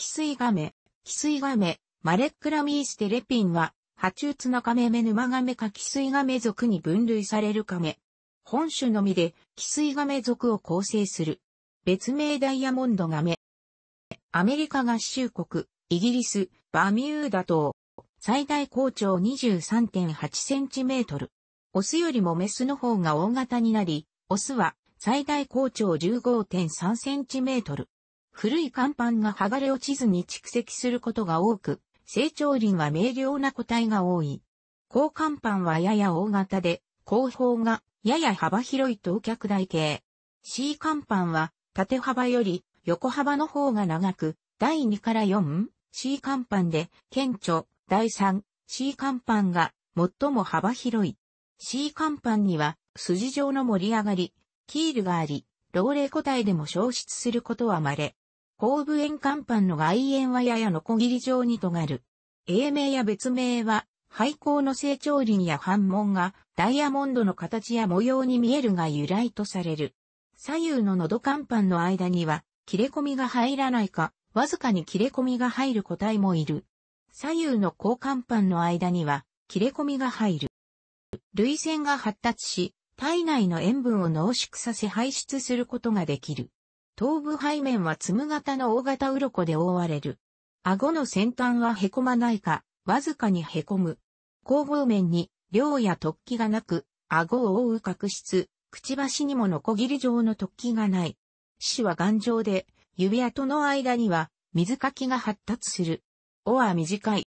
キスイガメ、キスイガメ、マレックラミーステレピンは、ハチュウツナカメメヌマガメかキスイガメ属に分類されるカメ。本種のみで、キスイガメ属を構成する。別名ダイヤモンドガメ。アメリカ合衆国、イギリス、バミューダ島。最大高長 23.8cm。オスよりもメスの方が大型になり、オスは最大高長 15.3cm。古い甲板が剥がれ落ちずに蓄積することが多く、成長林は明瞭な個体が多い。高甲板はやや大型で、後方がやや幅広い等脚台形。C 甲板は縦幅より横幅の方が長く、第2から 4C 甲板で顕著、第 3C 甲板が最も幅広い。C 甲板には筋状の盛り上がり、キールがあり、老齢個体でも消失することは稀。後部円甲板の外縁はややのこぎり状に尖る。英名や別名は、廃校の成長輪や反門がダイヤモンドの形や模様に見えるが由来とされる。左右の喉甲板の間には切れ込みが入らないか、わずかに切れ込みが入る個体もいる。左右の甲甲板の間には切れ込みが入る。涙腺が発達し、体内の塩分を濃縮させ排出することができる。頭部背面はつむ型の大型鱗で覆われる。顎の先端は凹まないか、わずかに凹む。後方面に、量や突起がなく、顎を覆う角質、くちばしにもノコギリ状の突起がない。死は頑丈で、指跡の間には、水かきが発達する。尾は短い。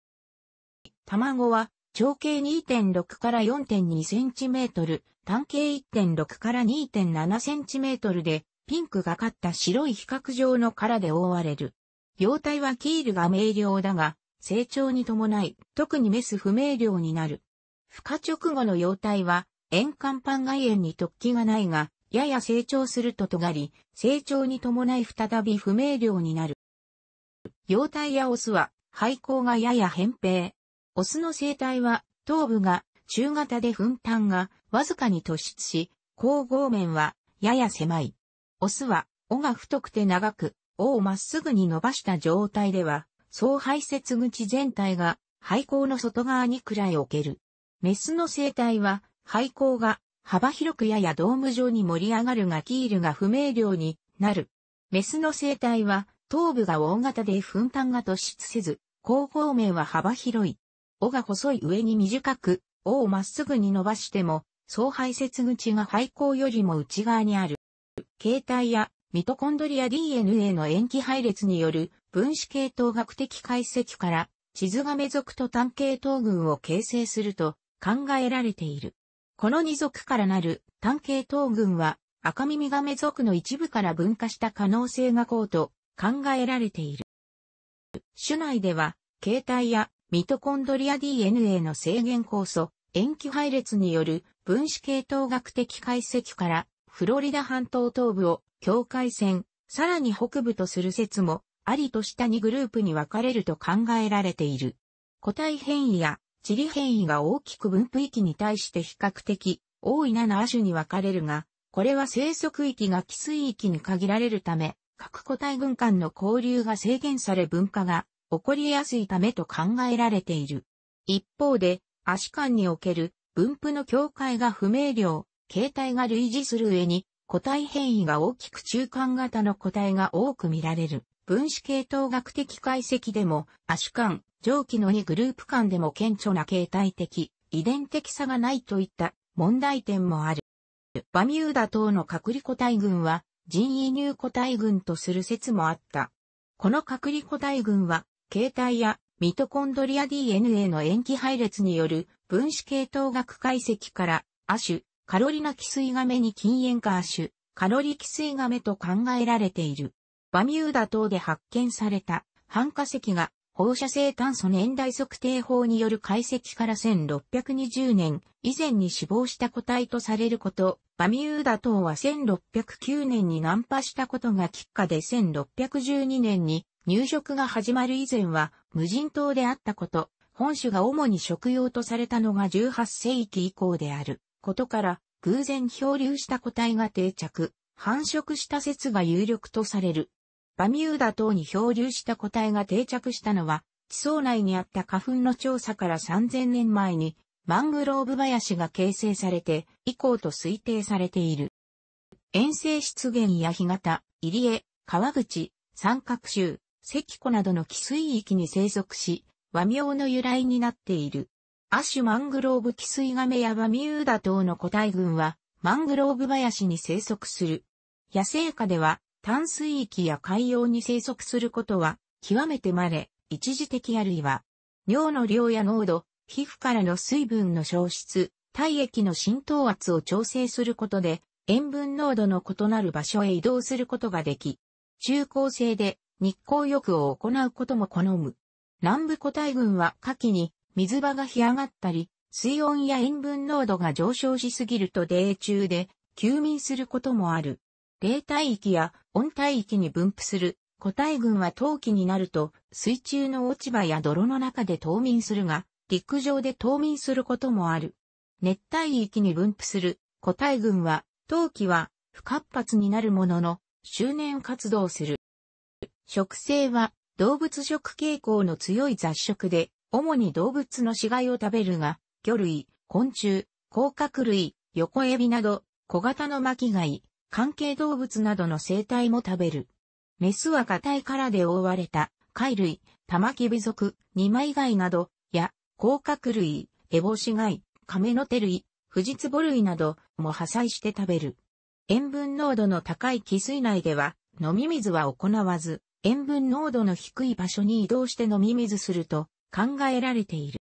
卵は、長径2.6から4.2センチメートル、単径1.6から2.7センチメートルで、ピンクがかった白い比較状の殻で覆われる。幼体はキールが明瞭だが、成長に伴い、特にメス不明瞭になる。孵化直後の幼体は、円環板外縁に突起がないが、やや成長すると尖り、成長に伴い再び不明瞭になる。幼体やオスは、廃校がやや扁平。オスの生態は、頭部が中型で粉端がわずかに突出し、光合面はやや狭い。オスは、尾が太くて長く、尾をまっすぐに伸ばした状態では、総排泄口全体が排口の外側にくらい置ける。メスの生態は、排口が幅広くややドーム状に盛り上がるがキールが不明瞭になる。メスの生態は、頭部が大型で噴炭が突出せず、後方面は幅広い。尾が細い上に短く、尾をまっすぐに伸ばしても、総排泄口が排口よりも内側にある。形態やミトコンドリア DNA の塩基配列による分子系統学的解析から地図が目族と単系統群を形成すると考えられている。この二族からなる単系統群は赤耳ガメ族の一部から分化した可能性が高と考えられている。種内では、形態やミトコンドリア DNA の制限酵素、塩基配列による分子系統学的解析からフロリダ半島東部を境界線、さらに北部とする説も、ありと下にグループに分かれると考えられている。個体変異や地理変異が大きく分布域に対して比較的多い7種に分かれるが、これは生息域が寄水域に限られるため、各個体軍間の交流が制限され分化が起こりやすいためと考えられている。一方で、足シにおける分布の境界が不明瞭形態が類似する上に、個体変異が大きく中間型の個体が多く見られる。分子系統学的解析でも、亜種間、上記の2グループ間でも顕著な形態的、遺伝的差がないといった問題点もある。バミューダ等の隔離個体群は人移入個体群とする説もあった。この隔離個体群は、形態やミトコンドリア DNA の塩基配列による分子系統学解析から、亜種、カロリナキスイガメに禁煙化亜種、カロリキスイガメと考えられている。バミューダ島で発見された半化石が放射性炭素年代測定法による解析から1620年以前に死亡した個体とされること、バミューダ島は1609年に難破したことがきっかで1612年に入植が始まる以前は無人島であったこと、本種が主に食用とされたのが18世紀以降である。ことから、偶然漂流した個体が定着、繁殖した説が有力とされる。バミューダ島に漂流した個体が定着したのは、地層内にあった花粉の調査から3000年前に、マングローブ林が形成されて、以降と推定されている。遠征湿原や干潟、入江、川口、三角州、石湖などの寄水域に生息し、和名の由来になっている。アシュマングローブキスイガメやバミューダ等の個体群は、マングローブ林に生息する。野生下では、淡水域や海洋に生息することは、極めて稀、一時的あるいは、尿の量や濃度、皮膚からの水分の消失、体液の浸透圧を調整することで、塩分濃度の異なる場所へ移動することができ、中高生で日光浴を行うことも好む。南部個体群は夏季に水場が干上がったり、水温や塩分濃度が上昇しすぎると泥中で休眠することもある。冷帯域や温帯域に分布する個体群は冬季になると水中の落ち葉や泥の中で冬眠するが、陸上で冬眠することもある。熱帯域に分布する個体群は冬季は不活発になるものの周年活動する。植生は動物食傾向の強い雑食で主に動物の死骸を食べるが、魚類、昆虫、甲殻類、横エビなど、小型の巻貝、関係動物などの生態も食べる。メスは硬い殻で覆われた、貝類、玉木ビ族、二枚貝など、や、甲殻類、エボシ貝、メノテ類、フジツボ類なども破砕して食べる。塩分濃度の高い汽水内では、飲み水は行わず、塩分濃度の低い場所に移動して飲み水すると、考えられている。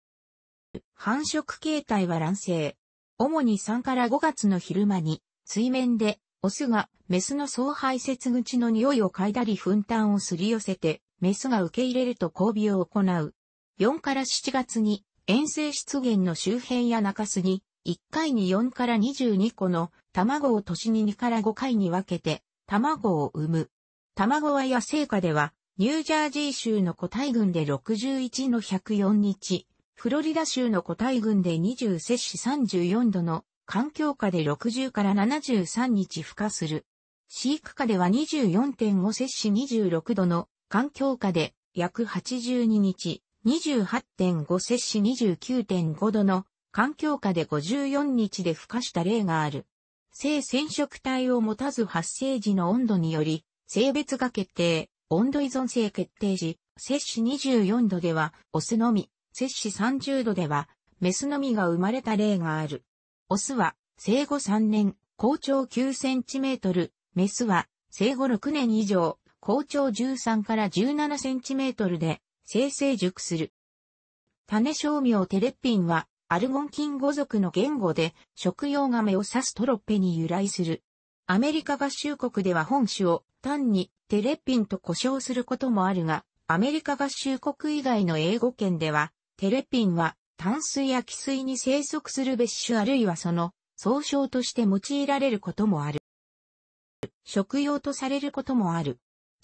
繁殖形態は卵生。主に3から5月の昼間に、水面で、オスがメスの総排泄口の匂いを嗅いだり粉炭をすり寄せて、メスが受け入れると交尾を行う。4から7月に、遠征出現の周辺や中州に、1回に4から22個の卵を年に2から5回に分けて、卵を産む。卵は野生下では、ニュージャージー州の個体群で61の104日、フロリダ州の個体群で20摂氏34度の環境下で60から73日孵化する。飼育下では24.5摂氏26度の環境下で約82日、28.5摂氏29.5度の環境下で54日で孵化した例がある。性染色体を持たず発生時の温度により性別が決定、温度依存性決定時、摂氏24度では、オスのみ、摂氏30度では、メスのみが生まれた例がある。オスは、生後3年、高長9センチメートル、メスは、生後6年以上、高長13から17センチメートルで、生成熟する。種商名テレッピンは、アルゴンキン語族の言語で、食用亀を指すトロッペに由来する。アメリカ合衆国では本種を、単にテレピンと呼称することもあるが、アメリカ合衆国以外の英語圏では、テレピンは淡水や汽水に生息する別種あるいはその総称として用いられることもある。食用とされることもある。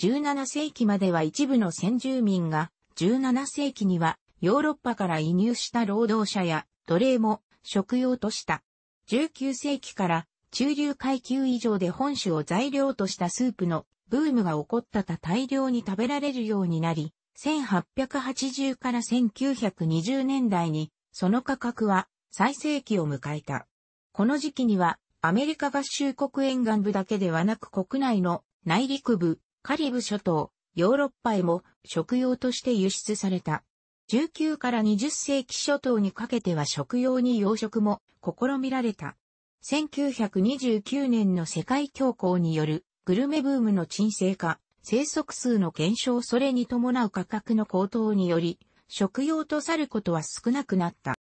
17世紀までは一部の先住民が、17世紀にはヨーロッパから移入した労働者や奴隷も食用とした。19世紀から中流階級以上で本種を材料としたスープのブームが起こったた大量に食べられるようになり、1880から1920年代にその価格は最盛期を迎えた。この時期にはアメリカ合衆国沿岸部だけではなく国内の内陸部、カリブ諸島、ヨーロッパへも食用として輸出された。19から20世紀初頭にかけては食用に養殖も試みられた。1929年の世界恐慌によるグルメブームの沈静化、生息数の減少それに伴う価格の高騰により、食用とさることは少なくなった。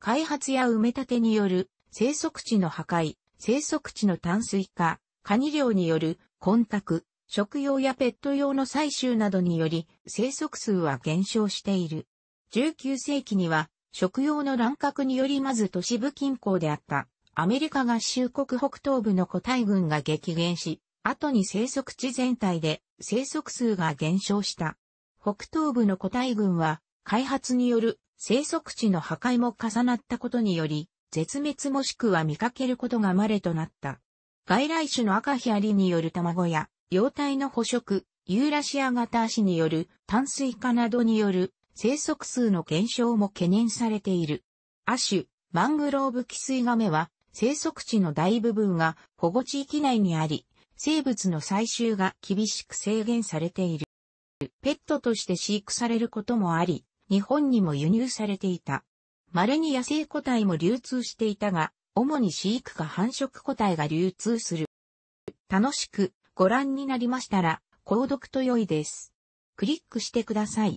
開発や埋め立てによる生息地の破壊、生息地の淡水化、カニ漁による混濁、食用やペット用の採集などにより生息数は減少している。19世紀には食用の乱獲によりまず都市部近郊であったアメリカ合衆国北東部の個体群が激減し、後に生息地全体で生息数が減少した。北東部の個体群は、開発による生息地の破壊も重なったことにより、絶滅もしくは見かけることが稀となった。外来種の赤ヒアリによる卵や、幼体の捕食、ユーラシア型足による淡水化などによる生息数の減少も懸念されている。亜種、マングローブキスイガメは生息地の大部分が保護地域内にあり、生物の採集が厳しく制限されている。ペットとして飼育されることもあり、日本にも輸入されていた。稀に野生個体も流通していたが、主に飼育か繁殖個体が流通する。楽しくご覧になりましたら、購読と良いです。クリックしてください。